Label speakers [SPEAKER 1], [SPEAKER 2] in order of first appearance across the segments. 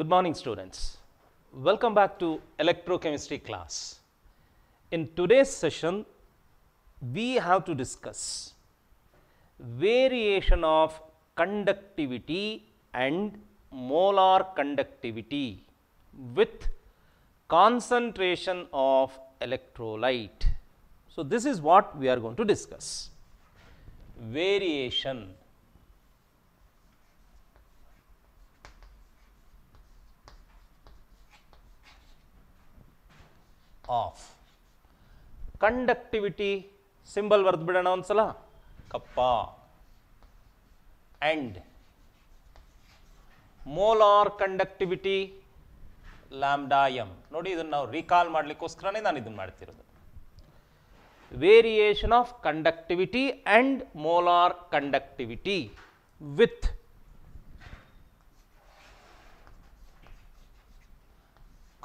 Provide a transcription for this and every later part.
[SPEAKER 1] Good morning students. Welcome back to electrochemistry class. In today's session, we have to discuss variation of conductivity and molar conductivity with concentration of electrolyte. So, this is what we are going to discuss variation of conductivity symbol ಬರೆದು ಬಿಡೋಣ ಒಂದ್ಸಲ ಕಪ್ಪ and molar conductivity lambda ನೋಡಿ ಇದನ್ನು ನಾವು recall ಮಾಡಲಿಕ್ಕೋಸ್ಕರನೇ ನಾನು ಇದನ್ನು ಮಾಡ್ತಿರೋದು variation of conductivity and molar conductivity with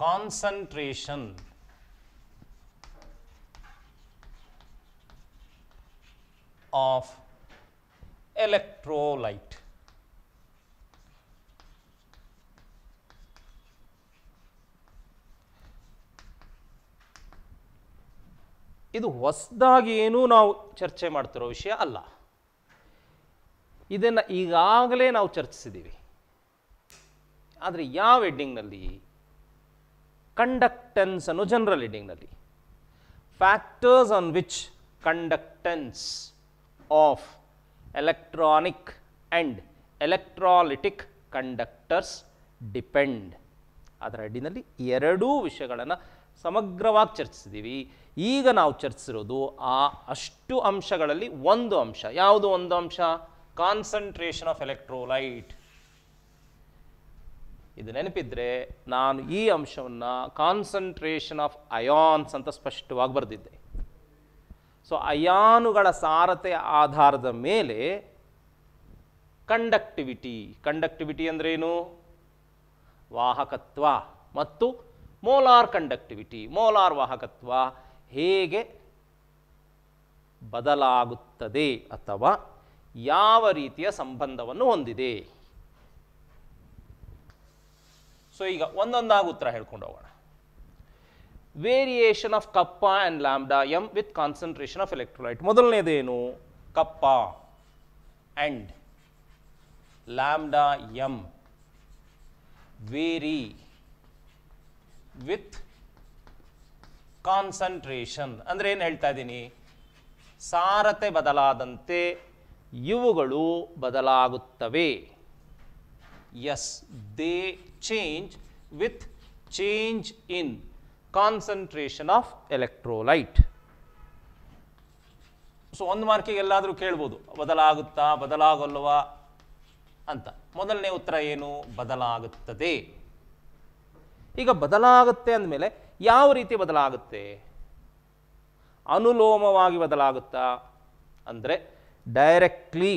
[SPEAKER 1] concentration of electrolyte. ಇದು ಹೊಸದಾಗಿ ಏನು ನಾವು ಚರ್ಚೆ ಮಾಡ್ತಿರೋ ವಿಷಯ ಅಲ್ಲ ಇದನ್ನು ಈಗಾಗಲೇ ನಾವು ಚರ್ಚಿಸಿದ್ದೀವಿ ಆದರೆ ಯಾವ ಎಡ್ಡಿಂಗ್ನಲ್ಲಿ ಕಂಡಕ್ಟೆನ್ಸ್ ಅನ್ನು ಜನರಲ್ ಎಡ್ಡಿಂಗ್ನಲ್ಲಿ factors on which conductance of electronic and electrolytic conductors depend ಅದರ ಅಡಿನಲ್ಲಿ ಎರಡೂ ವಿಷಯಗಳನ್ನು ಸಮಗ್ರವಾಗಿ ಚರ್ಚಿಸಿದ್ದೀವಿ ಈಗ ನಾವು ಚರ್ಚಿಸಿರೋದು ಆ ಅಷ್ಟು ಅಂಶಗಳಲ್ಲಿ ಒಂದು ಅಂಶ ಯಾವುದು ಒಂದು ಅಂಶ ಕಾನ್ಸಂಟ್ರೇಷನ್ ಆಫ್ ಎಲೆಕ್ಟ್ರೋಲೈಟ್ ಇದು ನೆನಪಿದ್ರೆ ನಾನು ಈ ಅಂಶವನ್ನು ಕಾನ್ಸಂಟ್ರೇಷನ್ ಆಫ್ ಅಯಾನ್ಸ್ ಅಂತ ಸ್ಪಷ್ಟವಾಗಿ ಬರೆದಿದ್ದೆ ಸೊ ಅಯಾನುಗಳ ಸಾರತೆಯ ಆಧಾರದ ಮೇಲೆ ಕಂಡಕ್ಟಿವಿಟಿ ಕಂಡಕ್ಟಿವಿಟಿ ಏನು ವಾಹಕತ್ವ ಮತ್ತು ಮೋಲಾರ್ ಕಂಡಕ್ಟಿವಿಟಿ ಮೋಲಾರ್ ವಾಹಕತ್ವ ಹೇಗೆ ಬದಲಾಗುತ್ತದೆ ಅಥವಾ ಯಾವ ರೀತಿಯ ಸಂಬಂಧವನ್ನು ಹೊಂದಿದೆ ಸೊ ಈಗ ಒಂದೊಂದಾಗಿ ಉತ್ತರ ಹೇಳ್ಕೊಂಡು ಹೋಗೋಣ variation of kappa and lambda M with concentration of electrolyte ಮೊದಲನೇದೇನು kappa and lambda M vary with concentration ಅಂದರೆ ಏನು ಹೇಳ್ತಾ ಇದ್ದೀನಿ ಸಾರತೆ ಬದಲಾದಂತೆ ಇವುಗಳು ಬದಲಾಗುತ್ತವೆ as they change with change in concentration of electrolyte so ಒಂದು ಮಾರ್ಕಿಗೆ ಎಲ್ಲಾದರೂ ಕೇಳ್ಬೋದು ಬದಲಾಗುತ್ತಾ ಬದಲಾಗಲ್ವಾ ಅಂತ ಮೊದಲನೇ ಉತ್ತರ ಏನು ಬದಲಾಗುತ್ತದೆ ಈಗ ಬದಲಾಗುತ್ತೆ ಅಂದಮೇಲೆ ಯಾವ ರೀತಿ ಬದಲಾಗುತ್ತೆ ಅನುಲೋಮವಾಗಿ ಬದಲಾಗುತ್ತಾ ಅಂದರೆ ಡೈರೆಕ್ಟ್ಲಿ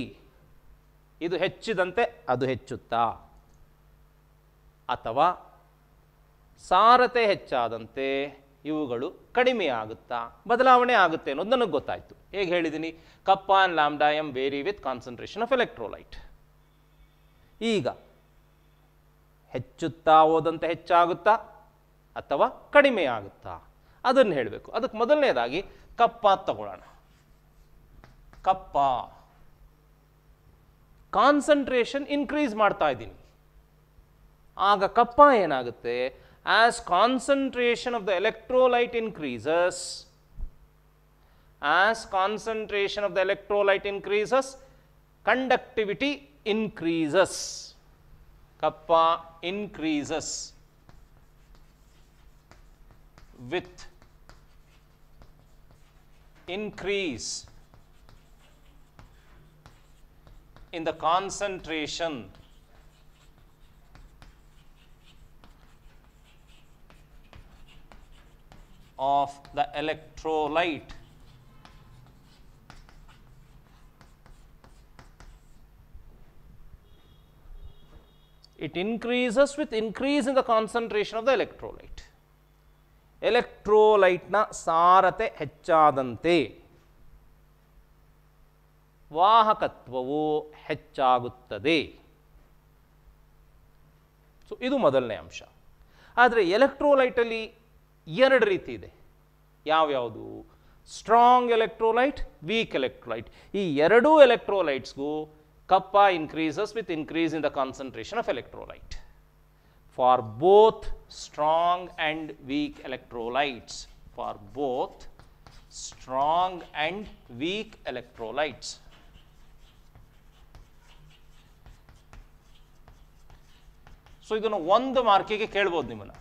[SPEAKER 1] ಇದು ಹೆಚ್ಚಿದಂತೆ ಅದು ಹೆಚ್ಚುತ್ತಾ ಅಥವಾ ಸಾರತೆ ಹೆಚ್ಚಾದಂತೆ ಇವುಗಳು ಕಡಿಮೆ ಆಗುತ್ತಾ ಬದಲಾವಣೆ ಆಗುತ್ತೆ ಅನ್ನೋದು ನನಗೆ ಗೊತ್ತಾಯಿತು ಹೇಗೆ ಹೇಳಿದ್ದೀನಿ kappa and lambda vary with concentration of electrolyte ಈಗ ಹೆಚ್ಚುತ್ತಾ ಹೋದಂತೆ ಹೆಚ್ಚಾಗುತ್ತಾ ಅಥವಾ ಕಡಿಮೆ ಆಗುತ್ತಾ ಅದನ್ನು ಹೇಳಬೇಕು ಅದಕ್ಕೆ ಮೊದಲನೇದಾಗಿ ಕಪ್ಪ ತಗೊಳ್ಳೋಣ ಕಪ್ಪ ಕಾನ್ಸಂಟ್ರೇಷನ್ ಇನ್ಕ್ರೀಸ್ ಮಾಡ್ತಾ ಇದ್ದೀನಿ ಆಗ ಕಪ್ಪ ಏನಾಗುತ್ತೆ as concentration of the electrolyte increases, as concentration of the electrolyte increases, conductivity increases, kappa increases with increase in the concentration of the electrolyte. It increases with increase in the concentration of the electrolyte. Electrolyte na sarate hechadante. Vahakatvavo hechagutade. So, idu madal ne amsha. Adre electrolyte ali ಎರಡು ರೀತಿ ಇದೆ ಯಾವ್ಯಾವುದು strong electrolyte weak electrolyte ಈ ಎರಡೂ ಎಲೆಕ್ಟ್ರೋಲೈಟ್ಸ್ಗೂ kappa increases with increase in the concentration of electrolyte for both strong and weak electrolytes for both strong and weak electrolytes so ಇದನ್ನು ಒಂದು ಮಾರ್ಕಿಗೆ ಕೇಳ್ಬೋದು ನಿಮ್ಮನ್ನು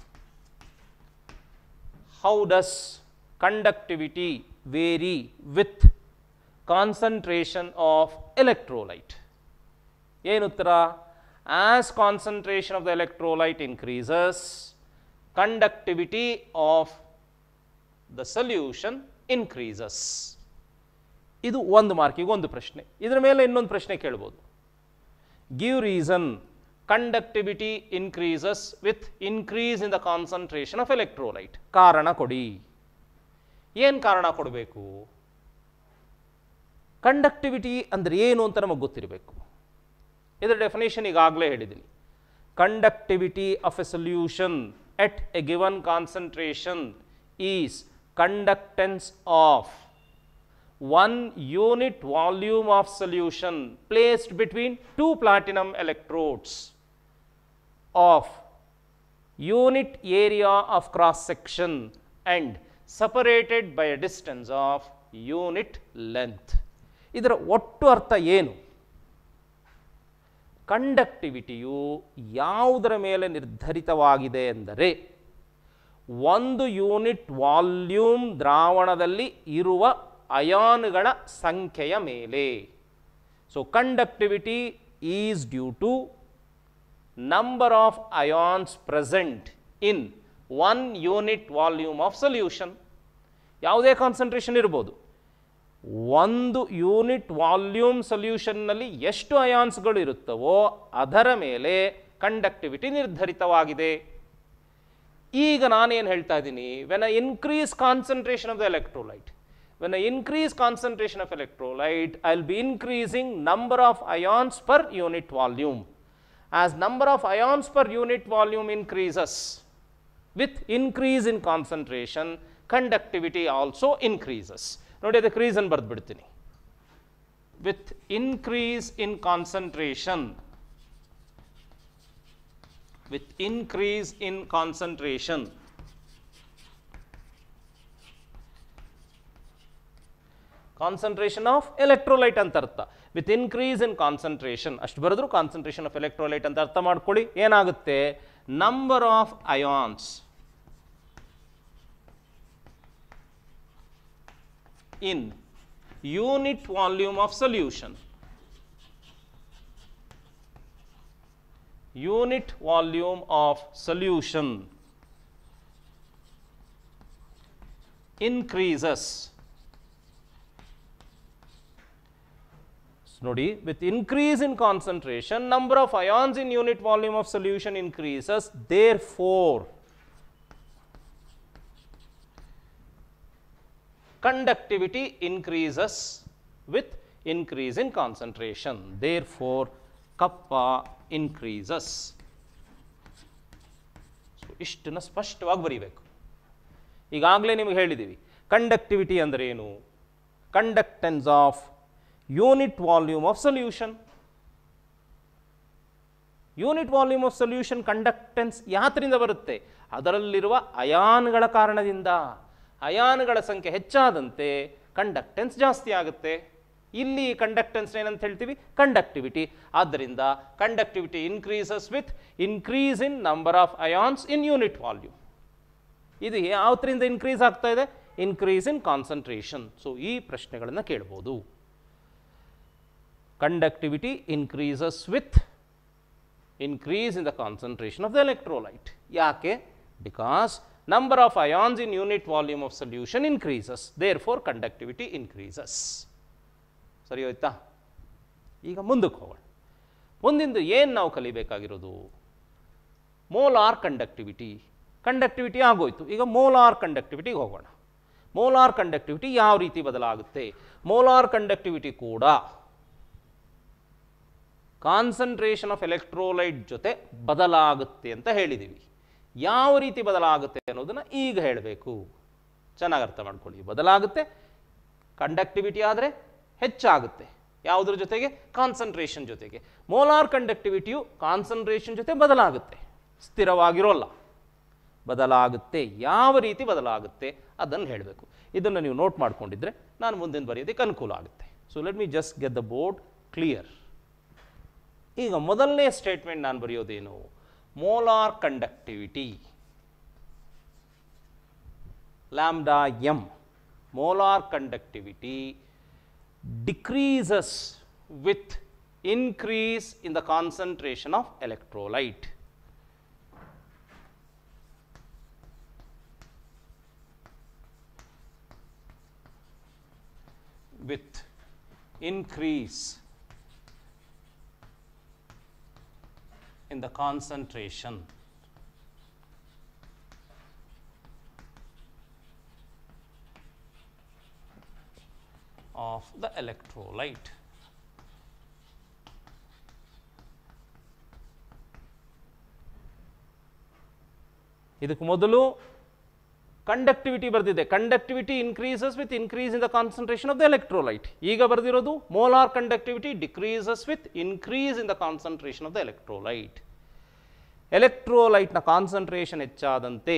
[SPEAKER 1] how does conductivity vary with concentration of electrolyte? uttara as concentration of the electrolyte increases, conductivity of the solution increases ಇದು ಒಂದು ಮಾರ್ಕಿಗೆ ಒಂದು prashne idr mele innond prashne ಕೇಳ್ಬೋದು Give reason. conductivity increases with increase in the concentration of electrolyte. Karana kodi. Yen karana kodubeku. Conductivity and the yen untharama guthiribeku. Either definition igagle hedidini. Conductivity of a solution at a given concentration is conductance of one unit volume of solution placed between two platinum electrodes. Of unit area of cross section and separated by a distance of unit length. ಇದರ ಒಟ್ಟು ಅರ್ಥ ಏನು ಕಂಡಕ್ಟಿವಿಟಿಯು ಯಾವುದರ ಮೇಲೆ ನಿರ್ಧರಿತವಾಗಿದೆ ಎಂದರೆ ಒಂದು unit volume ದ್ರಾವಣದಲ್ಲಿ ಇರುವ ಅಯಾನುಗಳ ಸಂಖ್ಯೆಯ ಮೇಲೆ so conductivity is due to number of ions present in one unit volume of solution ಯಾವುದೇ ಕಾನ್ಸಂಟ್ರೇಷನ್ ಇರ್ಬೋದು ಒಂದು ಯೂನಿಟ್ ವಾಲ್ಯೂಮ್ ಸೊಲ್ಯೂಷನ್ನಲ್ಲಿ ಎಷ್ಟು ಅಯಾನ್ಸ್ಗಳು ಇರುತ್ತವೋ ಅದರ ಮೇಲೆ ಕಂಡಕ್ಟಿವಿಟಿ ನಿರ್ಧರಿತವಾಗಿದೆ ಈಗ ನಾನೇನು ಹೇಳ್ತಾ ಇದ್ದೀನಿ when a increase concentration of the electrolyte when a increase concentration of electrolyte I will be increasing number of ions per unit volume as number of ions per unit volume increases with increase in concentration conductivity also increases. ನೋಡಿ ಅದಕ್ಕೆ reason with increase in concentration with increase in concentration concentration of electrolyte ಅಂತ with increase in concentration, ashtu concentration of electrolyte and artha maadkoli, yen agutte, number of ions in unit volume of solution, unit volume of solution increases. with increase in concentration number of ions in unit volume of solution increases therefore conductivity increases with increase in concentration therefore kappa increases so ಇಷ್ಟನ್ನ ಸ್ಪಷ್ಟವಾಗಿ ಬರೀಬೇಕು ಈಗಾಗಲೇ ni ಹೇಳಿದ್ದೀವಿ conductivity ಅಂದರೆ ಏನು conductance of unit volume of solution. Unit volume of solution conductance ಯಾತರಿಂದ ಬರುತ್ತೆ ಅದರಲ್ಲಿರುವ ಅಯಾನ್ಗಳ ಕಾರಣದಿಂದ ಅಯಾನ್ಗಳ ಸಂಖ್ಯೆ ಹೆಚ್ಚಾದಂತೆ ಕಂಡಕ್ಟೆನ್ಸ್ ಜಾಸ್ತಿ ಆಗುತ್ತೆ ಇಲ್ಲಿ ಕಂಡಕ್ಟೆನ್ಸ್ ಏನಂತ ಹೇಳ್ತೀವಿ ಕಂಡಕ್ಟಿವಿಟಿ ಆದ್ದರಿಂದ conductivity increases with increase in number of ions in unit volume ಇದು ಯಾವ್ದರಿಂದ ಇನ್ಕ್ರೀಸ್ ಆಗ್ತಾ ಇದೆ ಇನ್ಕ್ರೀಸ್ ಇನ್ ಕಾನ್ಸಂಟ್ರೇಷನ್ ಸೊ ಈ ಪ್ರಶ್ನೆಗಳನ್ನು ಕೇಳ್ಬೋದು conductivity increases with increase in the concentration of the electrolyte. Yake? Because number of ions in unit volume of solution increases, therefore, conductivity increases. ಸರಿ ಹೋಯ್ತಾ ಈಗ ಮುಂದಕ್ಕೆ ಹೋಗೋಣ ಮುಂದಿಂದು ಏನು Molar conductivity, conductivity conductivity conductivity ಆಗೋಯ್ತು ಈಗ ಮೋಲಾರ್ ಕಂಡಕ್ಟಿವಿಟಿಗೆ ಹೋಗೋಣ ಮೋಲಾರ್ ಕಂಡಕ್ಟಿವಿಟಿ ಯಾವ ರೀತಿ ಬದಲಾಗುತ್ತೆ ಮೋಲಾರ್ ಕಾನ್ಸಂಟ್ರೇಷನ್ ಆಫ್ ಎಲೆಕ್ಟ್ರೋಲೈಟ್ ಜೊತೆ ಬದಲಾಗುತ್ತೆ ಅಂತ ಹೇಳಿದ್ದೀವಿ ಯಾವ ರೀತಿ ಬದಲಾಗುತ್ತೆ ಅನ್ನೋದನ್ನು ಈಗ ಹೇಳಬೇಕು ಚೆನ್ನಾಗಿ ಅರ್ಥ ಮಾಡ್ಕೊಳ್ಳಿ ಬದಲಾಗುತ್ತೆ ಕಂಡಕ್ಟಿವಿಟಿ ಆದರೆ ಹೆಚ್ಚಾಗುತ್ತೆ ಯಾವುದ್ರ ಜೊತೆಗೆ ಕಾನ್ಸಂಟ್ರೇಷನ್ ಜೊತೆಗೆ ಮೋಲಾರ್ ಕಂಡಕ್ಟಿವಿಟಿಯು ಕಾನ್ಸಂಟ್ರೇಷನ್ ಜೊತೆ ಬದಲಾಗುತ್ತೆ ಸ್ಥಿರವಾಗಿರೋಲ್ಲ ಬದಲಾಗುತ್ತೆ ಯಾವ ರೀತಿ ಬದಲಾಗುತ್ತೆ ಅದನ್ನು ಹೇಳಬೇಕು ಇದನ್ನು ನೀವು ನೋಟ್ ಮಾಡಿಕೊಂಡಿದ್ರೆ ನಾನು ಮುಂದಿನ ಬರೆಯೋದಕ್ಕೆ ಅನುಕೂಲ ಆಗುತ್ತೆ so let me just get the board clear ಈಗ ಮೊದಲನೇ ಸ್ಟೇಟ್ಮೆಂಟ್ ನಾನು ಬರೆಯೋದೇನು molar conductivity lambda M molar conductivity decreases with increase in the concentration of electrolyte. with increase in the concentration. of the electrolyte. இதுக்கு முதலு conductivity பரதிதே, conductivity increases with increase in the concentration of the electrolyte. இக்க பரதிருது, molar conductivity decreases with increase in the concentration of the electrolyte. ಎಲೆಕ್ಟ್ರೋಲೈಟ್ನ concentration ಹೆಚ್ಚಾದಂತೆ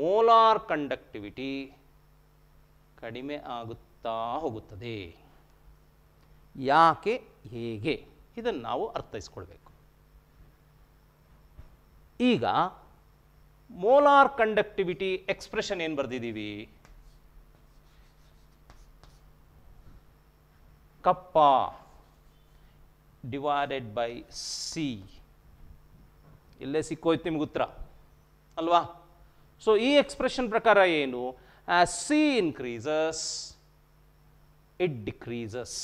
[SPEAKER 1] molar conductivity ಕಡಿಮೆ ಆಗುತ್ತಾ ಹೋಗುತ್ತದೆ ಯಾಕೆ ಹೇಗೆ ಇದನ್ನು ನಾವು ಅರ್ಥೈಸ್ಕೊಳ್ಬೇಕು ಈಗ ಮೋಲಾರ್ ಕಂಡಕ್ಟಿವಿಟಿ ಎಕ್ಸ್ಪ್ರೆಷನ್ ಏನು ಬರೆದಿದ್ದೀವಿ ಕಪ್ಪ ಡಿವೈಡೆಡ್ ಬೈ ಸಿ ಇಲ್ಲೇ ಸಿಕ್ಕೋಯ್ತು ನಿಮ್ಗೆ ಉತ್ತರ ಅಲ್ವಾ ಸೊ ಈ ಎಕ್ಸ್ಪ್ರೆಷನ್ ಪ್ರಕಾರ ಏನು as C increases it decreases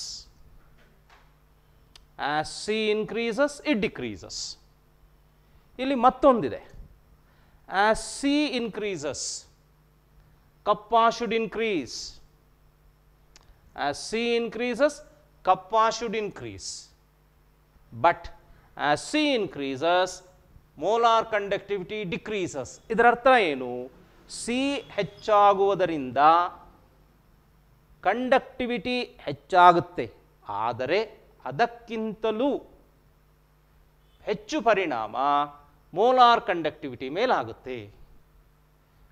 [SPEAKER 1] as C increases it decreases ಇಲ್ಲಿ ಮತ್ತೊಂದಿದೆ as C increases kappa should increase as C increases kappa should increase But as C increases, molar conductivity decreases ಇದರರ್ಥ ಏನು C ಹೆಚ್ಚಾಗುವುದರಿಂದ conductivity ಹೆಚ್ಚಾಗುತ್ತೆ ಆದರೆ ಅದಕ್ಕಿಂತಲೂ ಹೆಚ್ಚು ಪರಿಣಾಮ ಮೋಲಾರ್ ಕಂಡಕ್ಟಿವಿಟಿ ಮೇಲಾಗುತ್ತೆ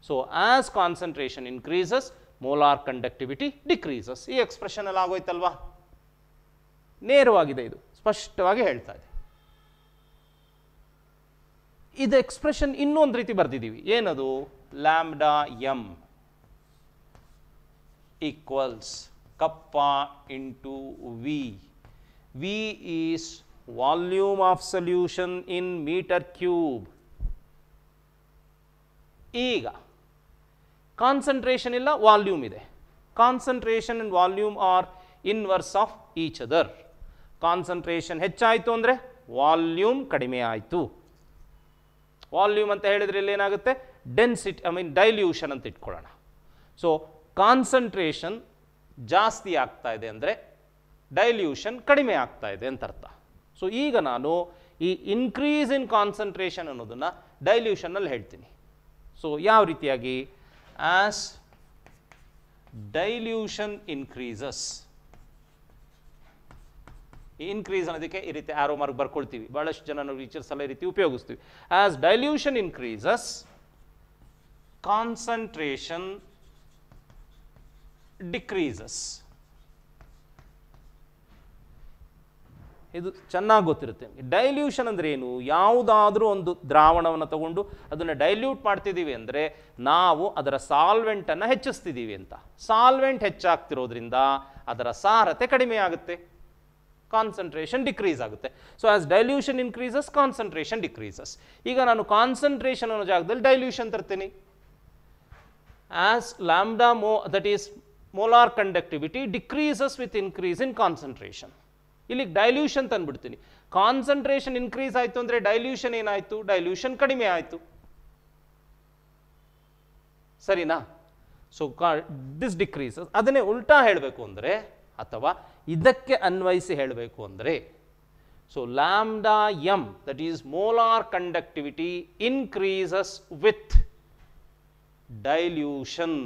[SPEAKER 1] so as concentration increases molar conductivity decreases ಈ ಎಕ್ಸ್ಪ್ರೆಷನ್ ಎಲ್ಲ ಆಗೋಯ್ತಲ್ವಾ ನೇರವಾಗಿದೆ ಇದು ಸ್ಪಷ್ಟವಾಗಿ ಹೇಳ್ತಾ ಇದೆ ಇದು ಎಕ್ಸ್ಪ್ರೆಷನ್ ಇನ್ನೊಂದು ರೀತಿ ಬರೆದಿದ್ದೀವಿ ಏನದು lambda M equals kappa into V V is volume of solution in meter cube ಈಗ ಕಾನ್ಸಂಟ್ರೇಷನ್ ಇಲ್ಲ ವಾಲ್ಯೂಮ್ ಇದೆ concentration and volume are inverse of each other concentration ಹೆಚ್ಚಾಯಿತು ಅಂದರೆ ವಾಲ್ಯೂಮ್ ಕಡಿಮೆ ಆಯಿತು ವಾಲ್ಯೂಮ್ ಅಂತ ಹೇಳಿದ್ರೆ ಇಲ್ಲಿ ಏನಾಗುತ್ತೆ ಡೆನ್ಸಿಟಿ ಐ ಮೀನ್ ಡೈಲ್ಯೂಷನ್ ಅಂತ ಇಟ್ಕೊಳ್ಳೋಣ ಸೊ ಕಾನ್ಸಂಟ್ರೇಷನ್ ಜಾಸ್ತಿ ಆಗ್ತಾ ಇದೆ ಅಂದರೆ ಡೈಲ್ಯೂಷನ್ ಕಡಿಮೆ ಆಗ್ತಾ ಇದೆ ಅಂತ ಅರ್ಥ ಸೊ ಈಗ ನಾನು ಈ ಇನ್ಕ್ರೀಸ್ ಇನ್ ಕಾನ್ಸಂಟ್ರೇಷನ್ ಅನ್ನೋದನ್ನು ಡೈಲ್ಯೂಷನ್ನಲ್ಲಿ ಹೇಳ್ತೀನಿ ಸೊ ಯಾವ ರೀತಿಯಾಗಿ ಆಸ್ ಡೈಲ್ಯೂಷನ್ ಇನ್ಕ್ರೀಸಸ್ ಈ ಇನ್ಕ್ರೀಸ್ ಅನ್ನೋದಕ್ಕೆ ಈ ರೀತಿ ಆರೋ ಮಾರ್ಕ್ ಬರ್ಕೊಳ್ತೀವಿ ಬಹಳಷ್ಟು ಜನ ಟೀಚರ್ಸ್ ಎಲ್ಲ ಈ ರೀತಿ ಉಪಯೋಗಿಸ್ತೀವಿ as dilution increases concentration decreases ಇದು ಚೆನ್ನಾಗಿ ಗೊತ್ತಿರುತ್ತೆ ಡೈಲ್ಯೂಷನ್ ಅಂದರೆ ಏನು ಯಾವುದಾದ್ರೂ ಒಂದು ದ್ರಾವಣವನ್ನು ತಗೊಂಡು ಅದನ್ನು ಡೈಲ್ಯೂಟ್ ಮಾಡ್ತಿದ್ದೀವಿ ಅಂದರೆ ನಾವು ಅದರ ಸಾಲ್ವೆಂಟನ್ನು ಹೆಚ್ಚಿಸ್ತಿದ್ದೀವಿ ಅಂತ ಸಾಲ್ವೆಂಟ್ ಹೆಚ್ಚಾಗ್ತಿರೋದ್ರಿಂದ ಅದರ ಸಾರತೆ ಕಡಿಮೆ ಆಗುತ್ತೆ ಕಾನ್ಸಂಟ್ರೇಷನ್ ಡಿಕ್ರೀಸ್ ಆಗುತ್ತೆ so as dilution increases concentration decreases ಈಗ ನಾನು ಕಾನ್ಸಂಟ್ರೇಷನ್ ಅನ್ನೋ ಜಾಗದಲ್ಲಿ ಡೈಲ್ಯೂಷನ್ ತರ್ತೀನಿ as lambda M that is molar conductivity decreases with increase in concentration ಇಲ್ಲಿಗೆ ಡೈಲ್ಯೂಷನ್ ತಂದ್ಬಿಡ್ತೀನಿ ಕಾನ್ಸಂಟ್ರೇಷನ್ ಇನ್ಕ್ರೀಸ್ ಆಯಿತು ಅಂದರೆ ಡೈಲ್ಯೂಷನ್ ಏನಾಯಿತು ಡೈಲ್ಯೂಷನ್ ಕಡಿಮೆ ಆಯಿತು ಸರಿನಾ ಸೊ ಕಾ ದಿಸ್ ಡಿಕ್ರೀಸಸ್ ಅದನ್ನೇ ಉಲ್ಟಾ ಹೇಳಬೇಕು ಅಂದರೆ ಅಥವಾ ಇದಕ್ಕೆ ಅನ್ವಯಿಸಿ ಹೇಳಬೇಕು ಅಂದರೆ so lambda M that is molar conductivity increases with dilution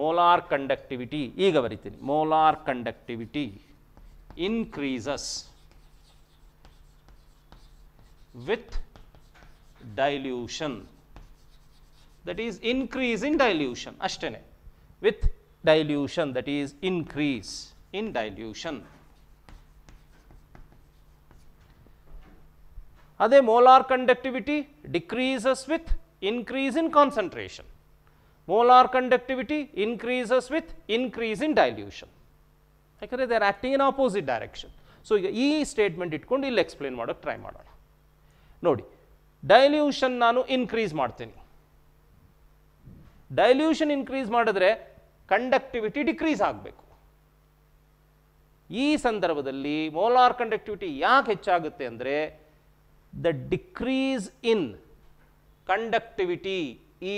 [SPEAKER 1] molar conductivity ಈಗ ಬರಿತೀನಿ molar conductivity increases with dilution that is increase in dilution ಅಷ್ಟೇನೆ with dilution that is increase in dilution. Are they molar conductivity decreases with increase in concentration? Molar conductivity increases with increase in dilution. Okay, they are acting in opposite direction. So, E statement it could explain what a trimodal. Nodi dilution nano increase martini. Dilution increase madadre conductivity decrease aagbeku ee sandarbhadalli molar conductivity yak hechagutte andre the decrease in conductivity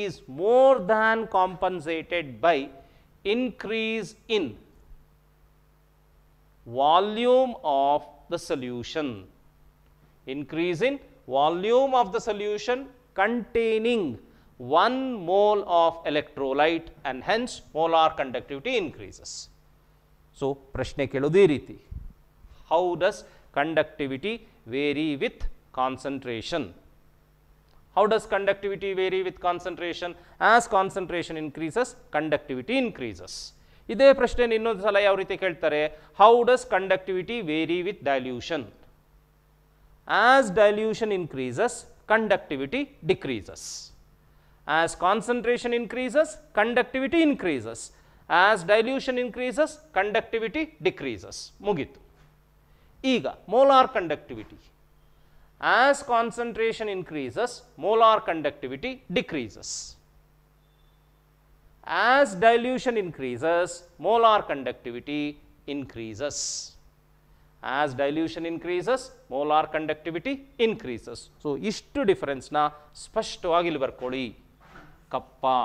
[SPEAKER 1] is more than compensated by increase in volume of the solution increase in volume of the solution containing 1 mole of electrolyte and hence molar conductivity increases. So, prashne keludiriti. How does conductivity vary with concentration? How does conductivity vary with concentration? As concentration increases, conductivity increases. Ide prashne ninnu salai avrithi keltare. How does conductivity vary with dilution? As dilution increases, conductivity decreases. As concentration increases, conductivity increases. As dilution increases, conductivity decreases. Mugitu. Ega, molar conductivity. As concentration increases, molar conductivity decreases. As dilution increases, molar conductivity increases. As dilution increases, molar conductivity increases. So, ishtu difference na, spashtu agil var koli. kappa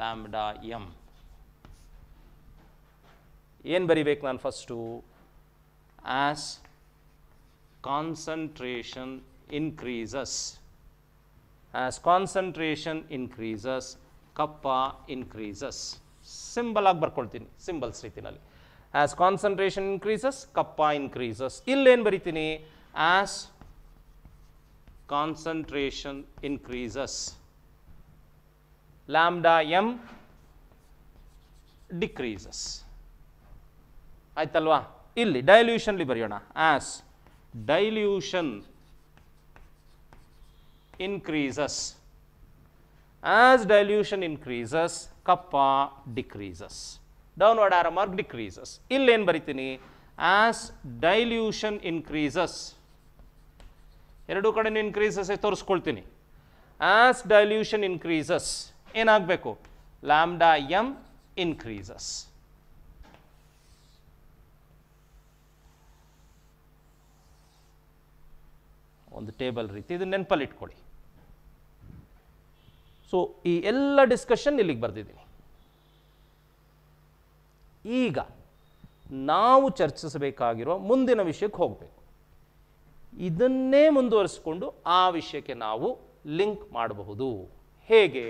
[SPEAKER 1] lambda m ಏನು ಬರಿಬೇಕು ನಾನು first as concentration increases as concentration increases kappa increases symbol ಆಗಿ ಬರ್ಕೊಳ್ತೀನಿ symbols ರೀತಿಯಲ್ಲಿ as concentration increases kappa increases ಇಲ್ಲೇನು ಬರಿತೀನಿ as concentration increases lambda m decreases. Aitalwa illi dilution liberyona as dilution increases. As dilution increases, kappa decreases. Downward arrow mark decreases. Illen barithini as dilution increases. Eradu kadan increases e torus As dilution increases. ಏನಾಗಬೇಕು lambda m increases ಒಂದು table ರೀತಿ ಇದು ನೆನಪಲ್ಲಿ ಇಟ್ಕೊಳ್ಳಿ so ಈ ಎಲ್ಲ discussion ಇಲ್ಲಿಗೆ ಬರ್ದಿದ್ದೀನಿ ಈಗ ನಾವು ಚರ್ಚಿಸಬೇಕಾಗಿರುವ ಮುಂದಿನ ವಿಷಯಕ್ಕೆ ಹೋಗಬೇಕು ಇದನ್ನೇ ಮುಂದುವರಿಸಿಕೊಂಡು ಆ ವಿಷಯಕ್ಕೆ ನಾವು ಲಿಂಕ್ ಮಾಡಬಹುದು ಹೇಗೆ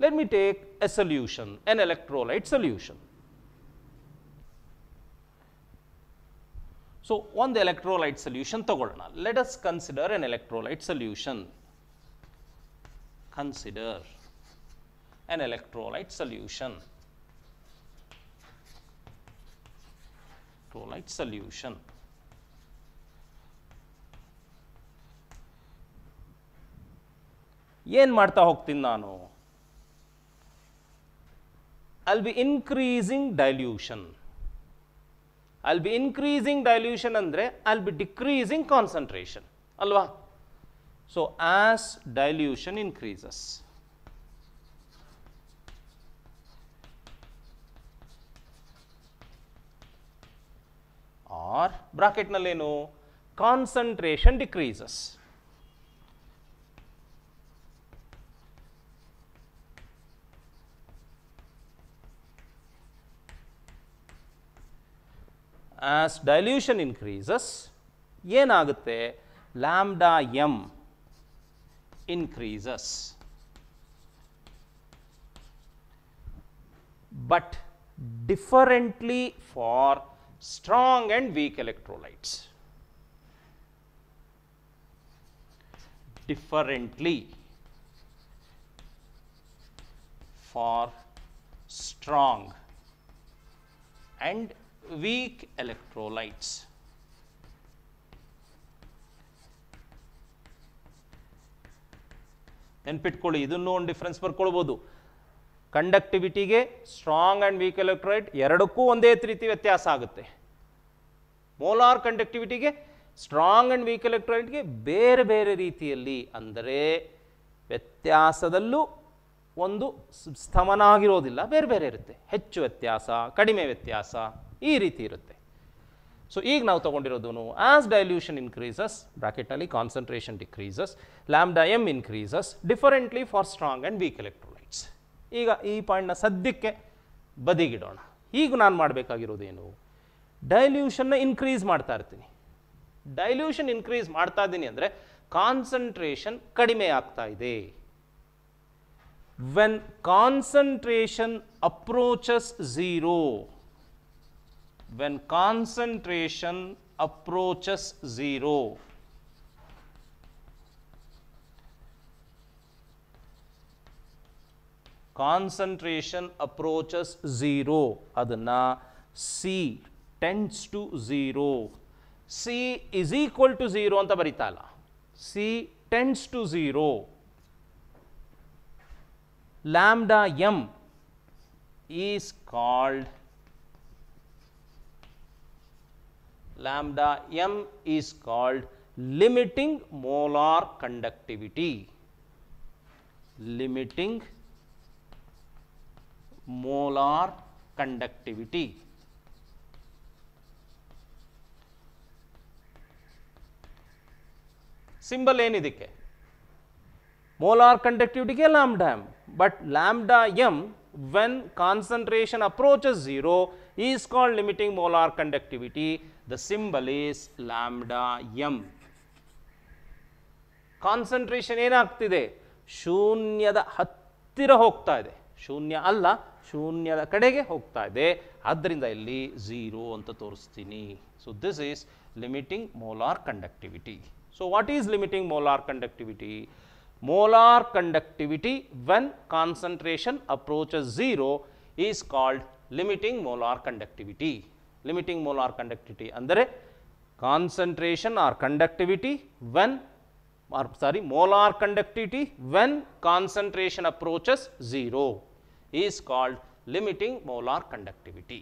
[SPEAKER 1] Let me take a solution, an electrolyte solution. So, on the electrolyte solution ತಗೊಳ್ಳೋಣ let us consider an electrolyte solution. Consider an electrolyte solution. Electrolyte solution. ಏನು ಮಾಡ್ತಾ ಹೋಗ್ತೀನಿ ನಾನು I will be increasing dilution. I will be increasing dilution ಅಂದರೆ I will be decreasing concentration. So, as dilution increases, or or no, concentration decreases. as dilution increases, agate lambda m increases. But differently for strong and weak electrolytes. Differently for strong and weak electrolytes. ನೆನ್ಪಿಟ್ಕೊಳ್ಳಿ ಇದನ್ನು ಒಂದು difference ಬರ್ಕೊಳ್ಬೋದು ಕಂಡಕ್ಟಿವಿಟಿಗೆ strong and weak electrolyte ಎರಡಕ್ಕೂ ಒಂದೇ ರೀತಿ ವ್ಯತ್ಯಾಸ ಆಗುತ್ತೆ ಮೋಲಾರ್ ಕಂಡಕ್ಟಿವಿಟಿಗೆ ಸ್ಟ್ರಾಂಗ್ ಆ್ಯಂಡ್ ವೀಕ್ ಎಲೆಕ್ಟ್ರೋಲೈಟ್ಗೆ ಬೇರೆ ಬೇರೆ ರೀತಿಯಲ್ಲಿ ಅಂದರೆ ವ್ಯತ್ಯಾಸದಲ್ಲೂ ಒಂದು ಸ್ಥಮನಾಗಿರೋದಿಲ್ಲ ಬೇರೆ ಬೇರೆ ಇರುತ್ತೆ ಹೆಚ್ಚು ವ್ಯತ್ಯಾಸ ಕಡಿಮೆ ವ್ಯತ್ಯಾಸ ಈ ರೀತಿ ಇರುತ್ತೆ ಸೊ ಈಗ ನಾವು ತೊಗೊಂಡಿರೋದು ಆಸ್ ಡೈಲ್ಯೂಷನ್ ಇನ್ಕ್ರೀಸಸ್ ಬ್ರಾಕೆಟ್ನಲ್ಲಿ concentration decreases lambda m increases differently for strong and weak electrolytes ಈಗ ಈ ಪಾಯಿಂಟ್ನ ಸದ್ಯಕ್ಕೆ ಬದಿಗಿಡೋಣ ಈಗ ನಾನು ಮಾಡಬೇಕಾಗಿರೋದೇನು ಡೈಲ್ಯೂಷನ್ನ ಇನ್ಕ್ರೀಸ್ ಮಾಡ್ತಾ ಇರ್ತೀನಿ ಡೈಲ್ಯೂಷನ್ ಇನ್ಕ್ರೀಸ್ ಮಾಡ್ತಾ ಇದ್ದೀನಿ ಅಂದರೆ ಕಾನ್ಸಂಟ್ರೇಷನ್ ಕಡಿಮೆ ಆಗ್ತಾ ಇದೆ when concentration approaches zero when concentration approaches zero. concentration approaches zero adna c tends to zero c is equal to zero anta baritala c tends to zero lambda m is called lambda m is called limiting molar conductivity limiting molar conductivity symbol any dikke molar conductivity ke lambda m but lambda m when concentration approaches 0 is called limiting molar conductivity. The symbol is lambda m. Concentration in aktide shunya the hattira hoktaide shunya alla shunya the kadege hoktaide adrinda illi zero antatorstini. So, this is limiting molar conductivity. So, what is limiting molar conductivity? Molar conductivity when concentration approaches zero is called limiting molar conductivity. Limiting molar conductivity ಅಂದರೆ concentration or conductivity when or sorry molar conductivity when concentration approaches 0 is called limiting molar conductivity.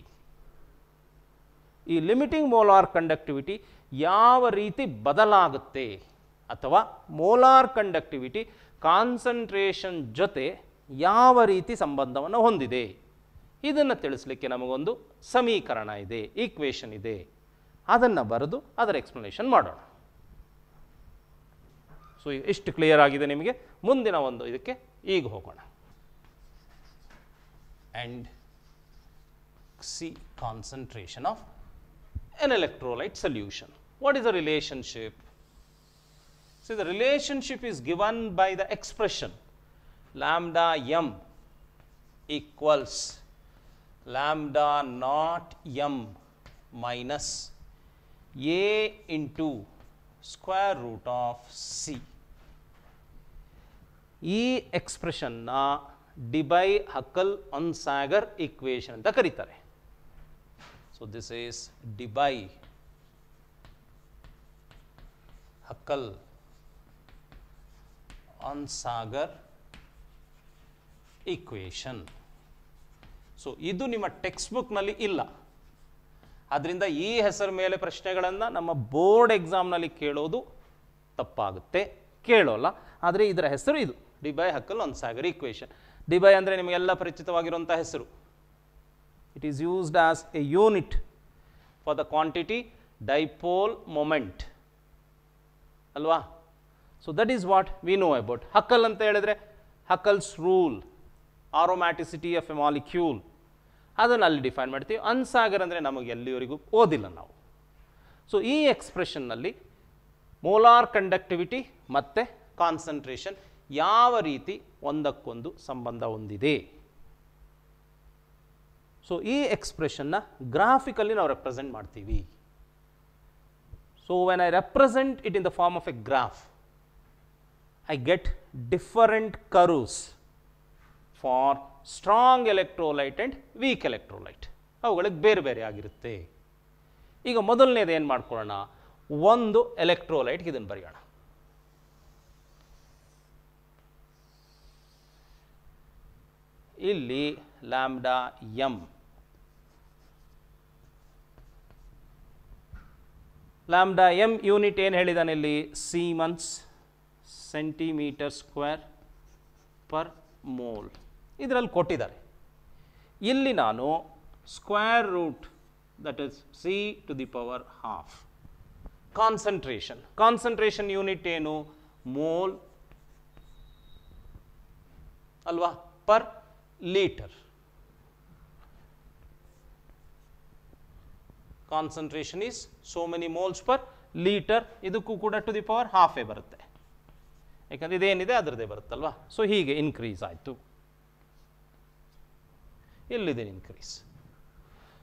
[SPEAKER 1] limiting molar conductivity conductivity ಯಾವ ರೀತಿ ಬದಲಾಗುತ್ತೆ ಅಥವಾ molar conductivity concentration ಜೊತೆ yāvā ರೀತಿ ಸಂಬಂಧವನ್ನು ಹೊಂದಿದೆ ಇದನ್ನು ತಿಳಿಸ್ಲಿಕ್ಕೆ ನಮಗೊಂದು ಸಮೀಕರಣ ಇದೆ ಈಕ್ವೇಷನ್ ಇದೆ ಅದನ್ನು ಬರೆದು ಅದರ ಎಕ್ಸ್ಪ್ಲನೇಷನ್ ಮಾಡೋಣ ಸೊ ಎಷ್ಟು ಕ್ಲಿಯರ್ ಆಗಿದೆ ನಿಮಗೆ ಮುಂದಿನ ಒಂದು ಇದಕ್ಕೆ ಈಗ ಹೋಗೋಣ and C concentration of an electrolyte solution what is the relationship C the relationship is given by the expression lambda M equals lambda not m minus a into square root of c ಈ ಎಕ್ಸ್ಪ್ರೆಷನ್ನ ಡಿಬೈ Huckel ಅನ್ಸಾಗರ್ equation ಅಂತ ಕರೀತಾರೆ so this is Debye Huckel Onsager equation so ಇದು ನಿಮ್ಮ text ಬುಕ್ನಲ್ಲಿ ಇಲ್ಲ ಆದ್ದರಿಂದ ಈ ಹೆಸರು ಮೇಲೆ ಪ್ರಶ್ನೆಗಳನ್ನು ನಮ್ಮ ಬೋರ್ಡ್ ಎಕ್ಸಾಮ್ನಲ್ಲಿ ಕೇಳೋದು ತಪ್ಪಾಗುತ್ತೆ ಕೇಳೋಲ್ಲ ಆದರೆ ಇದರ ಹೆಸರು ಇದು ಡಿ ಬೈ ಹಕ್ಕಲ್ ಒಂದು ಸಾಗರ್ ಈಕ್ವೇಷನ್ ಡಿ ಬೈ ಅಂದರೆ ನಿಮಗೆಲ್ಲ ಪರಿಚಿತವಾಗಿರುವಂಥ ಹೆಸರು it is used as a unit for the quantity dipole moment ಅಲ್ವಾ so that is what we know about Huckel ಅಂತ ಹೇಳಿದ್ರೆ Huckel's rule aromaticity of a molecule ಅದನ್ನು ಅಲ್ಲಿ ಡಿಫೈನ್ ಮಾಡ್ತೀವಿ ಅನ್ಸಾಗರ್ ಅಂದರೆ ನಮಗೆ ಎಲ್ಲಿವರೆಗೂ ಓದಿಲ್ಲ ನಾವು ಸೊ ಈ ಎಕ್ಸ್ಪ್ರೆಷನ್ನಲ್ಲಿ ಮೋಲಾರ್ ಕಂಡಕ್ಟಿವಿಟಿ ಮತ್ತು ಕಾನ್ಸಂಟ್ರೇಷನ್ ಯಾವ ರೀತಿ ಒಂದಕ್ಕೊಂದು ಸಂಬಂಧ ಹೊಂದಿದೆ ಸೊ ಈ ಎಕ್ಸ್ಪ್ರೆಷನ್ನ ಗ್ರಾಫಿಕಲ್ಲಿ ನಾವು ರೆಪ್ರೆಸೆಂಟ್ ಮಾಡ್ತೀವಿ so when I represent it in the form of a graph I get different curves for strong electrolyte and weak electrolyte ಅವುಗಳಿಗೆ ಬೇರೆ ಬೇರೆ ಆಗಿರುತ್ತೆ ಈಗ ಮೊದಲನೇದು ಏನು ಮಾಡ್ಕೊಳ್ಳೋಣ ಒಂದು ಎಲೆಕ್ಟ್ರೋಲೈಟ್ಗೆ ಇದನ್ನು ಬರೆಯೋಣ ಇಲ್ಲಿ lambda m lambda m unit ಏನು ಹೇಳಿದಾನೆ ಇಲ್ಲಿ siemens centimetre square per mole ಇದರಲ್ಲಿ ಕೊಟ್ಟಿದ್ದಾರೆ ಇಲ್ಲಿ ನಾನು square root that is C to the power half concentration concentration unit ಏನು ಮೋಲ್ ಅಲ್ವಾ per litre concentration is so many moles per litre ಇದಕ್ಕೂ ಕೂಡ ಟು ದಿ ಪವರ್ ಹಾಫೇ ಬರುತ್ತೆ ಯಾಕಂದ್ರೆ ಇದೇನಿದೆ ಅದರದೇ ಬರುತ್ತಲ್ವಾ ಸೊ ಹೀಗೆ ಇನ್ಕ್ರೀಸ್ ಆಯಿತು ಎಲ್ಲಿದೆ ಇನ್ಕ್ರೀಸ್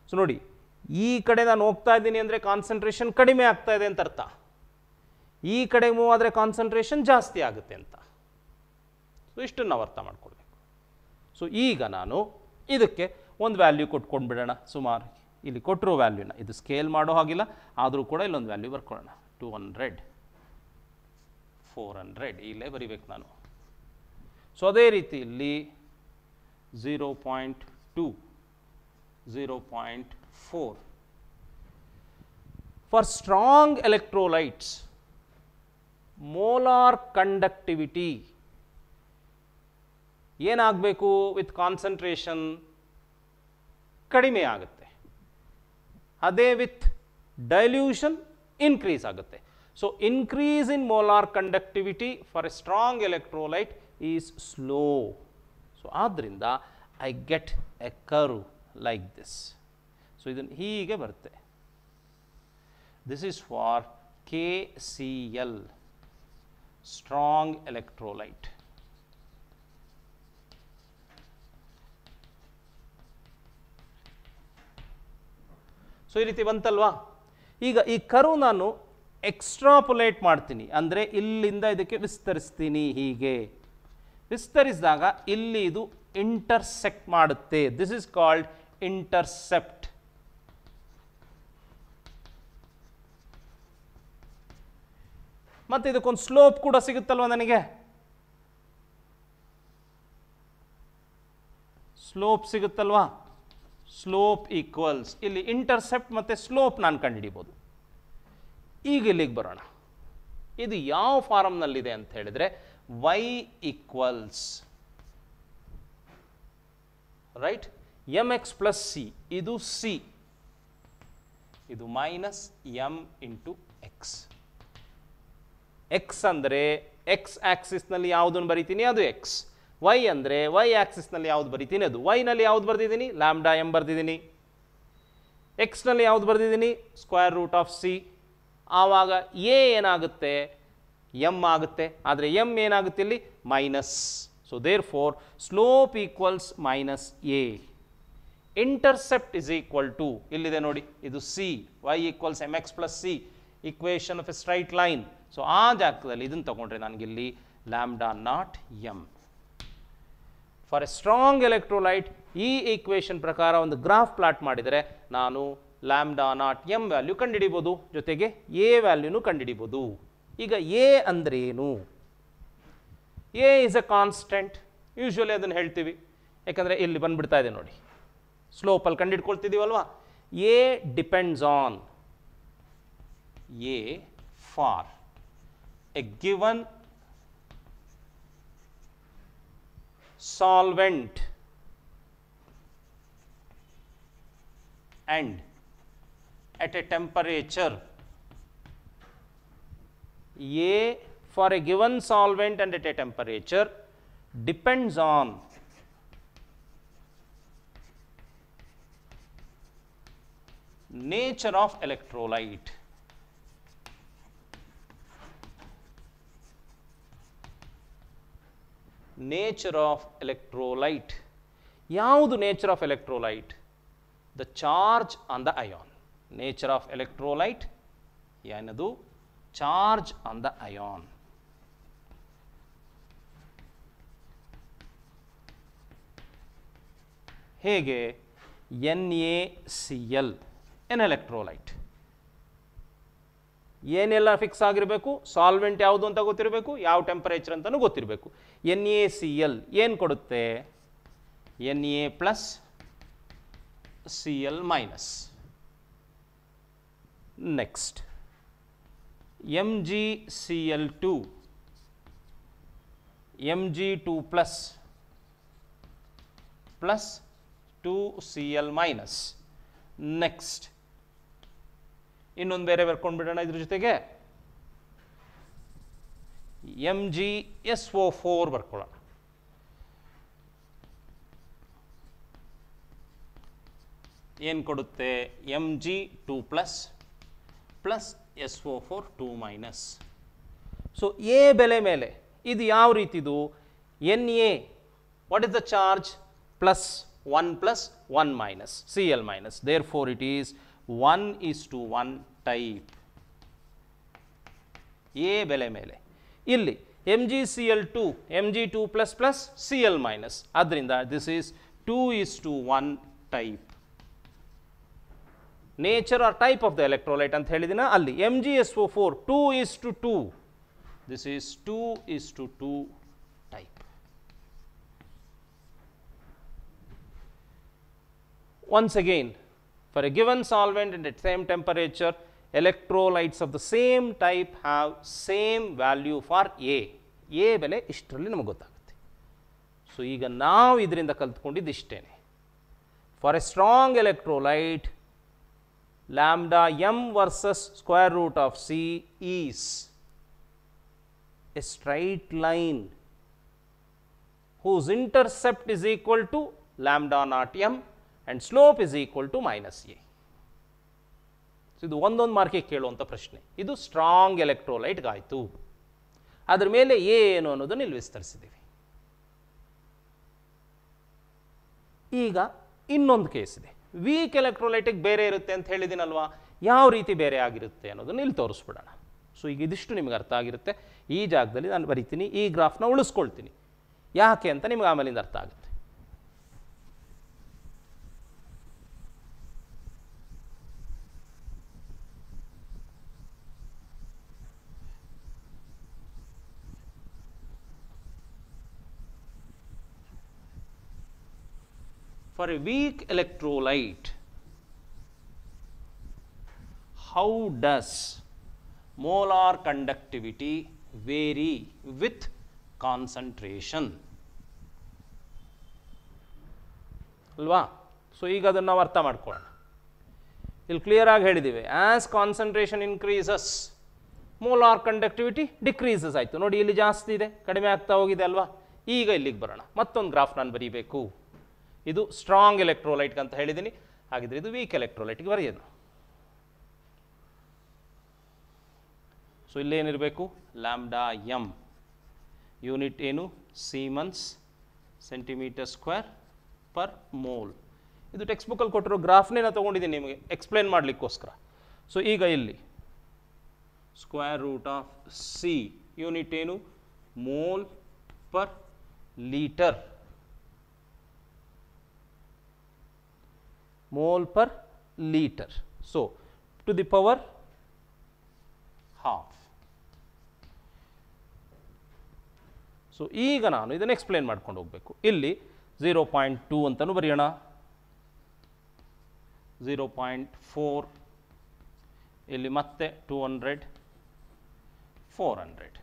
[SPEAKER 1] ಸೊ ನೋಡಿ ಈ ಕಡೆ ನಾನು ಹೋಗ್ತಾ ಇದ್ದೀನಿ ಅಂದರೆ ಕಾನ್ಸಂಟ್ರೇಷನ್ ಕಡಿಮೆ ಆಗ್ತಾ ಇದೆ ಅಂತ ಅರ್ಥ ಈ ಕಡೆ ಮೂವ್ ಆದರೆ ಕಾನ್ಸಂಟ್ರೇಷನ್ ಜಾಸ್ತಿ ಆಗುತ್ತೆ ಅಂತ ಸೊ ಇಷ್ಟನ್ನು ನಾವು ಅರ್ಥ ಮಾಡ್ಕೊಳ್ಬೇಕು ಸೊ ಈಗ ನಾನು ಇದಕ್ಕೆ ಒಂದು ವ್ಯಾಲ್ಯೂ ಕೊಟ್ಕೊಂಡು ಬಿಡೋಣ ಸುಮಾರು ಇಲ್ಲಿ ಕೊಟ್ಟಿರೋ ವ್ಯಾಲ್ಯೂನ ಇದು ಸ್ಕೇಲ್ ಮಾಡೋ ಹಾಗಿಲ್ಲ ಆದರೂ ಕೂಡ ಇಲ್ಲೊಂದು ವ್ಯಾಲ್ಯೂ ಬರ್ಕೊಳ್ಳೋಣ ಟೂ ಹಂಡ್ರೆಡ್ ಫೋರ್ ಹಂಡ್ರೆಡ್ ಇಲ್ಲೇ ಬರಿಬೇಕು ನಾನು ಸೊ ಅದೇ ರೀತಿ ಇಲ್ಲಿ zero point to 0.4. For strong electrolytes, molar conductivity yen agbeku with concentration kadime agate. Ade with dilution increase agate. So, increase in molar conductivity for a strong electrolyte is slow. So, adrinda. I get a curve like this so ಇದನ್ನು ಹೀಗೆ ಬರುತ್ತೆ this is for K C L strong electrolyte so ಈ ರೀತಿ ಬಂತಲ್ವಾ ಈಗ ಈ ಕರು ನಾನು ಎಕ್ಸ್ಟ್ರಾಪುಲೇಟ್ ಮಾಡ್ತೀನಿ ಅಂದರೆ ಇಲ್ಲಿಂದ ಇದಕ್ಕೆ ವಿಸ್ತರಿಸ್ತೀನಿ ಹೀಗೆ ವಿಸ್ತರಿಸಿದಾಗ ಇಲ್ಲಿ ಇದು ಇಂಟರ್ಸೆಕ್ಟ್ ಮಾಡುತ್ತೆ ದಿಸ್ ಇಸ್ ಕಾಲ್ಡ್ ಇಂಟರ್ಸೆಪ್ಟ್ ಮತ್ತೆ ಇದಕ್ಕೊಂದು ಸ್ಲೋಪ್ ಕೂಡ ಸಿಗುತ್ತಲ್ವ ನನಗೆ ಸ್ಲೋಪ್ ಸಿಗುತ್ತಲ್ವಾ ಸ್ಲೋಪ್ ಈಕ್ವಲ್ಸ್ ಇಲ್ಲಿ ಇಂಟರ್ಸೆಪ್ಟ್ ಮತ್ತು ಸ್ಲೋಪ್ ನಾನು ಕಂಡುಹಿಡಿಬೋದು ಈಗ ಇಲ್ಲಿಗೆ ಬರೋಣ ಇದು ಯಾವ ಫಾರಮ್ನಲ್ಲಿದೆ ಅಂತ ಹೇಳಿದ್ರೆ y equals right m x plus c ಇದು ಸಿ ಇದು minus m into x x ಅಂದರೆ ಎಕ್ಸ್ ಆಕ್ಸಿಸ್ನಲ್ಲಿ ಯಾವುದನ್ನು ಬರಿತೀನಿ ಅದು ಎಕ್ಸ್ ವೈ ಅಂದರೆ ವೈ ಆಕ್ಸಿಸ್ನಲ್ಲಿ ಯಾವುದು ಬರಿತೀನಿ ಅದು ವೈನಲ್ಲಿ ಯಾವ್ದು ಬರೆದಿದ್ದೀನಿ ಲ್ಯಾಮ್ಡಾ ಎಮ್ ಬರೆದಿದ್ದೀನಿ ಎಕ್ಸ್ನಲ್ಲಿ ಯಾವ್ದು ಬರೆದಿದ್ದೀನಿ ಸ್ಕ್ವೇರ್ ರೂಟ್ ಆಫ್ ಸಿ ಆವಾಗ ಎ ಏನಾಗುತ್ತೆ ಎಮ್ ಆಗುತ್ತೆ ಆದರೆ ಎಮ್ ಏನಾಗುತ್ತೆ ಇಲ್ಲಿ minus So, therefore, slope equals minus A. Intercept is equal to, ಇಲ್ಲಿದೆ ನೋಡಿ ಇದು C y equals m x plus c equation of a straight line so ಆ ಜಾಗದಲ್ಲಿ ಇದನ್ನು ತಗೊಂಡ್ರೆ ಇಲ್ಲಿ lambda naught m for a strong electrolyte ಈ equation ಪ್ರಕಾರ ಒಂದು ಗ್ರಾಫ್ ಪ್ಲಾಟ್ ಮಾಡಿದರೆ ನಾನು ಲ್ಯಾಮ್ಡಾ ನಾಟ್ ಎಮ್ ವ್ಯಾಲ್ಯೂ ಕಂಡುಹಿಡಿಬೋದು ಜೊತೆಗೆ ಎ ವ್ಯಾಲ್ಯೂನು ಕಂಡುಹಿಡಿಬೋದು ಈಗ ಎ ಅಂದರೆ ಏನು A is a constant. Usually अदन हेल्प थी भी, एक अंदर इल्ली बन बढ़ता है देनोडी. Slope अल कंडीट कोल्ड थी दी वालवा. A depends on A for a given solvent and at a temperature A for a given solvent and at a temperature depends on nature of electrolyte. nature of electrolyte. ಯಾವುದು nature of electrolyte? The charge on the ion. Nature of electrolyte ಏನದು charge on the ion. ಹೇಗೆ N A C L an electrolyte ಏನೆಲ್ಲ fix ಆಗಿರಬೇಕು solvent ಯಾವುದು ಅಂತ ಗೊತ್ತಿರಬೇಕು ಯಾವ temperature ಅಂತಲೂ ಗೊತ್ತಿರಬೇಕು ಎನ್ ಎ ಸಿ ಎಲ್ ಏನು ಕೊಡುತ್ತೆ N A plus C L minus next M G C L two M G two plus plus 2Cl minus next ಇನ್ನೊಂದು ಬೇರೆ ಬರ್ಕೊಂಡು ಬಿಡೋಣ ಇದ್ರ ಜೊತೆಗೆ M G S O four ಬರ್ಕೊಳ್ಳೋಣ ಏನು ಕೊಡುತ್ತೆ M G two plus plus S O four two minus so A ಬೆಲೆ ಮೇಲೆ ಇದು ಯಾವ ರೀತಿದು N A what is the charge plus 1 plus 1 minus Cl minus. Therefore, it is 1 is to 1 type A bele mele. Illi MgCl2, Mg2 plus plus Cl minus. Adrinda, this is 2 is to 1 type. Nature or type of the electrolyte and thelidina alli MgSO4 2 is to 2. This is 2 is to 2 once again for a given solvent and at same temperature electrolytes of the same type have same value for A. A vele ishtrali namo gottakati. So, ega now idrinda kalthukundi dishtene. For a strong electrolyte lambda m versus square root of C is a straight line whose intercept is equal to lambda naught m and slope is equal to minus A ಇದು ಒಂದೊಂದು ಮಾರ್ಕಿಗೆ ಕೇಳುವಂಥ ಪ್ರಶ್ನೆ ಇದು strong ಎಲೆಕ್ಟ್ರೋಲೈಟ್ಗಾಯಿತು ಅದ್ರ ಮೇಲೆ ಏನು ಅನ್ನೋದನ್ನು ಇಲ್ಲಿ ವಿಸ್ತರಿಸಿದ್ದೀವಿ ಈಗ ಇನ್ನೊಂದು ಕೇಸ್ ಇದೆ ವೀಕ್ ಎಲೆಕ್ಟ್ರೋಲೈಟಿಗೆ ಬೇರೆ ಇರುತ್ತೆ ಅಂತ ಹೇಳಿದ್ದೀನಲ್ವಾ ಯಾವ ರೀತಿ ಬೇರೆ ಆಗಿರುತ್ತೆ ಅನ್ನೋದನ್ನು ಇಲ್ಲಿ ತೋರಿಸ್ಬಿಡೋಣ ಸೊ ಈಗ ಇದಿಷ್ಟು ನಿಮ್ಗೆ ಅರ್ಥ ಆಗಿರುತ್ತೆ ಈ ಜಾಗದಲ್ಲಿ ನಾನು ಬರಿತೀನಿ ಈ ಗ್ರಾಫ್ನ ಉಳಿಸ್ಕೊಳ್ತೀನಿ ಯಾಕೆ ಅಂತ ನಿಮ್ಗೆ ಆಮೇಲಿಂದ ಅರ್ಥ ಆಗುತ್ತೆ for a weak electrolyte, how does molar conductivity vary with concentration? ಅಲ್ವಾ ಸೊ ಈಗ ಅದನ್ನು ನಾವು ಅರ್ಥ ಮಾಡ್ಕೊಳ್ಳೋಣ ಇಲ್ಲಿ ಕ್ಲಿಯರ್ ಆಗಿ ಹೇಳಿದ್ದೀವಿ as concentration increases molar conductivity decreases ಆಯಿತು ನೋಡಿ ಇಲ್ಲಿ ಜಾಸ್ತಿ ಇದೆ ಕಡಿಮೆ ಆಗ್ತಾ ಹೋಗಿದೆ ಅಲ್ವಾ ಈಗ ಇಲ್ಲಿಗೆ ಬರೋಣ ಮತ್ತೊಂದು ಗ್ರಾಫ್ ನಾನು ಬರೀಬೇಕು ಇದು ಸ್ಟ್ರಾಂಗ್ ಎಲೆಕ್ಟ್ರೋಲೈಟ್ ಅಂತ ಹೇಳಿದ್ದೀನಿ ಹಾಗಿದ್ರೆ ಇದು ವೀಕ್ ಎಲೆಕ್ಟ್ರೋಲೈಟ್ಗೆ ಬರೆಯೋದು ಸೊ ಇಲ್ಲೇನಿರಬೇಕು ಲ್ಯಾಮ್ಡಾ ಎಮ್ ಯೂನಿಟ್ ಏನು siemens centimetre square per mole ಇದು ಟೆಕ್ಸ್ಟ್ ಬುಕ್ಕಲ್ಲಿ ಕೊಟ್ಟಿರೋ ಗ್ರಾಫ್ನೇ ನಾನು ತೊಗೊಂಡಿದ್ದೀನಿ ನಿಮಗೆ ಎಕ್ಸ್ಪ್ಲೇನ್ ಮಾಡಲಿಕ್ಕೋಸ್ಕರ ಸೊ ಈಗ ಇಲ್ಲಿ square root of C unit ಏನು mole per litre mole per liter. So, to the power half. So ಈಗ ನಾನು ಇದನ್ನು ಎಕ್ಸ್ಪ್ಲೇನ್ ಮಾಡ್ಕೊಂಡು ಹೋಗಬೇಕು ಇಲ್ಲಿ ಝೀರೋ ಪಾಯಿಂಟ್ ಟೂ ಅಂತಲೂ ಬರೆಯೋಣ ಝೀರೋ ಪಾಯಿಂಟ್ ಫೋರ್ ಇಲ್ಲಿ ಮತ್ತೆ two hundred four hundred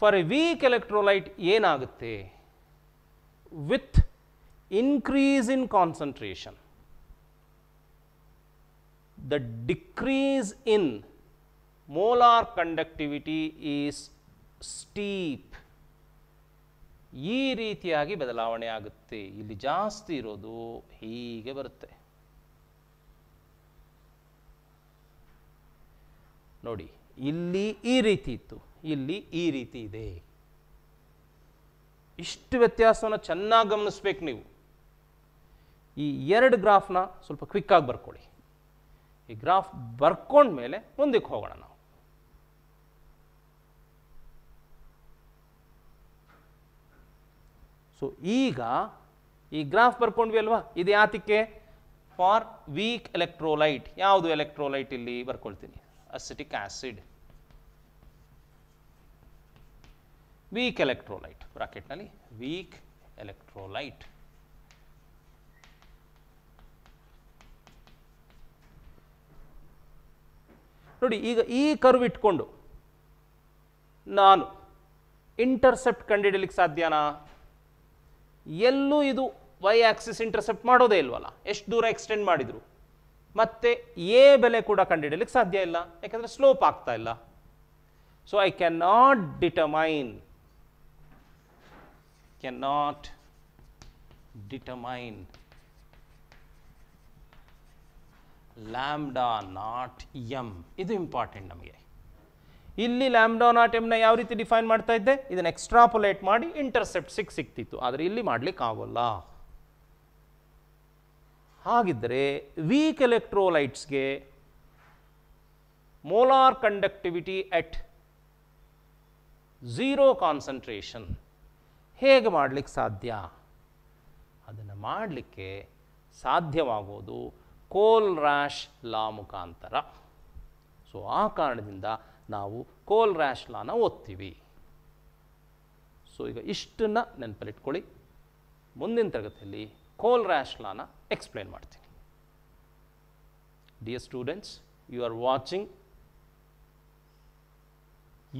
[SPEAKER 1] for a weak electrolyte ಏನಾಗುತ್ತೆ with increase in concentration, the decrease in molar conductivity is steep. ಈ ರೀತಿಯಾಗಿ ಬದಲಾವಣೆ ಆಗುತ್ತೆ ಇಲ್ಲಿ ಜಾಸ್ತಿ ಇರೋದು ಹೀಗೆ ಬರುತ್ತೆ ನೋಡಿ ಇಲ್ಲಿ ಈ ರೀತಿ ಇತ್ತು ಇಲ್ಲಿ ಈ ರೀತಿ ಇದೆ ಇಷ್ಟು ವ್ಯತ್ಯಾಸವನ್ನು ಚೆನ್ನಾಗಿ ಗಮನಿಸ್ಬೇಕು ನೀವು ಈ ಎರಡು ಗ್ರಾಫ್ನ ಸ್ವಲ್ಪ ಕ್ವಿಕ್ಕಾಗಿ ಬರ್ಕೊಳ್ಳಿ ಈ ಗ್ರಾಫ್ ಬರ್ಕೊಂಡ್ಮೇಲೆ ಮುಂದಕ್ಕೆ ಹೋಗೋಣ ನಾವು ಸೊ ಈಗ ಈ ಗ್ರಾಫ್ ಬರ್ಕೊಂಡ್ವಿ ಅಲ್ವಾ ಇದು ಯಾತಕ್ಕೆ ಫಾರ್ ವೀಕ್ ಎಲೆಕ್ಟ್ರೋಲೈಟ್ ಯಾವುದು ಎಲೆಕ್ಟ್ರೋಲೈಟ್ ಇಲ್ಲಿ ಬರ್ಕೊಳ್ತೀನಿ ಅಸಿಟಿಕ್ ಆಸಿಡ್ ವೀಕ್ ಎಲೆಕ್ಟ್ರೋಲೈಟ್ ಬ್ರಾಕೆಟ್ನಲ್ಲಿ ವೀಕ್ ಎಲೆಕ್ಟ್ರೋಲೈಟ್ ನೋಡಿ ಈಗ ಈ ಕರ್ವ್ ಇಟ್ಕೊಂಡು ನಾನು ಇಂಟರ್ಸೆಪ್ಟ್ ಕಂಡುಹಿಡಲಿಕ್ಕೆ ಸಾಧ್ಯನಾ ಎಲ್ಲೂ ಇದು ವೈ ಆಕ್ಸಿಸ್ ಇಂಟರ್ಸೆಪ್ಟ್ ಮಾಡೋದೇ ಇಲ್ವಲ್ಲ ಎಷ್ಟು ದೂರ ಎಕ್ಸ್ಟೆಂಡ್ ಮಾಡಿದರು ಮತ್ತೆ ಎ ಬೆಲೆ ಕೂಡ ಕಂಡುಹಿಡಲಿಕ್ಕೆ ಸಾಧ್ಯ ಇಲ್ಲ ಯಾಕಂದರೆ ಸ್ಲೋಪ್ ಆಗ್ತಾ ಇಲ್ಲ so I can not determine can not determine lambda naught m ಇದು ಇಂಪಾರ್ಟೆಂಟ್ ನಮಗೆ ಇಲ್ಲಿ ಲ್ಯಾಮ್ಡಾ ನಾಟ್ ಎಮ್ನ ಯಾವ ರೀತಿ ಡಿಫೈನ್ ಮಾಡ್ತಾ ಇದ್ದೆ ಇದನ್ನು ಎಕ್ಸ್ಟ್ರಾಪೊಲೇಟ್ ಮಾಡಿ ಇಂಟರ್ಸೆಪ್ಟ್ ಸಿಕ್ ಸಿಕ್ತಿತ್ತು ಆದರೆ ಇಲ್ಲಿ ಮಾಡಲಿಕ್ಕಾಗೋಲ್ಲ ಹಾಗಿದ್ದರೆ ವೀಕ್ ಎಲೆಕ್ಟ್ರೋಲೈಟ್ಸ್ಗೆ molar conductivity at zero concentration ಹೇಗೆ ಮಾಡಲಿಕ್ಕೆ ಸಾಧ್ಯ ಅದನ್ನು ಮಾಡಲಿಕ್ಕೆ ಸಾಧ್ಯವಾಗೋದು ಕೋಲ್ ರ್ಯಾಶ್ ಲಾ ಮುಖಾಂತರ ಸೊ ಆ ಕಾರಣದಿಂದ ನಾವು ಕೋಲ್ ರ್ಯಾಶ್ ಲಾನ ಓದ್ತೀವಿ ಸೊ ಈಗ ಇಷ್ಟನ್ನು ನೆನಪಲ್ಲಿಟ್ಕೊಳ್ಳಿ ಮುಂದಿನ ತರಗತಿಯಲ್ಲಿ ಕೋಲ್ ರ್ಯಾಶ್ ಲಾನ ಎಕ್ಸ್ಪ್ಲೇನ್ ಮಾಡ್ತೀನಿ dear students you are watching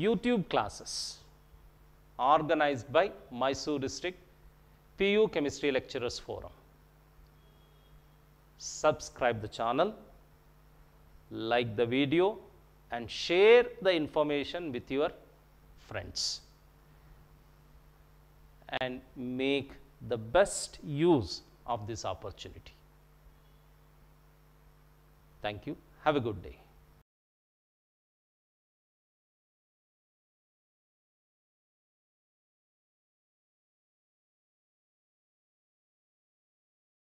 [SPEAKER 1] YouTube classes organised by Mysuru district P U chemistry lecturers forum subscribe the channel, like the video and share the information with your friends and make the best use of this opportunity. Thank you. Have a good day.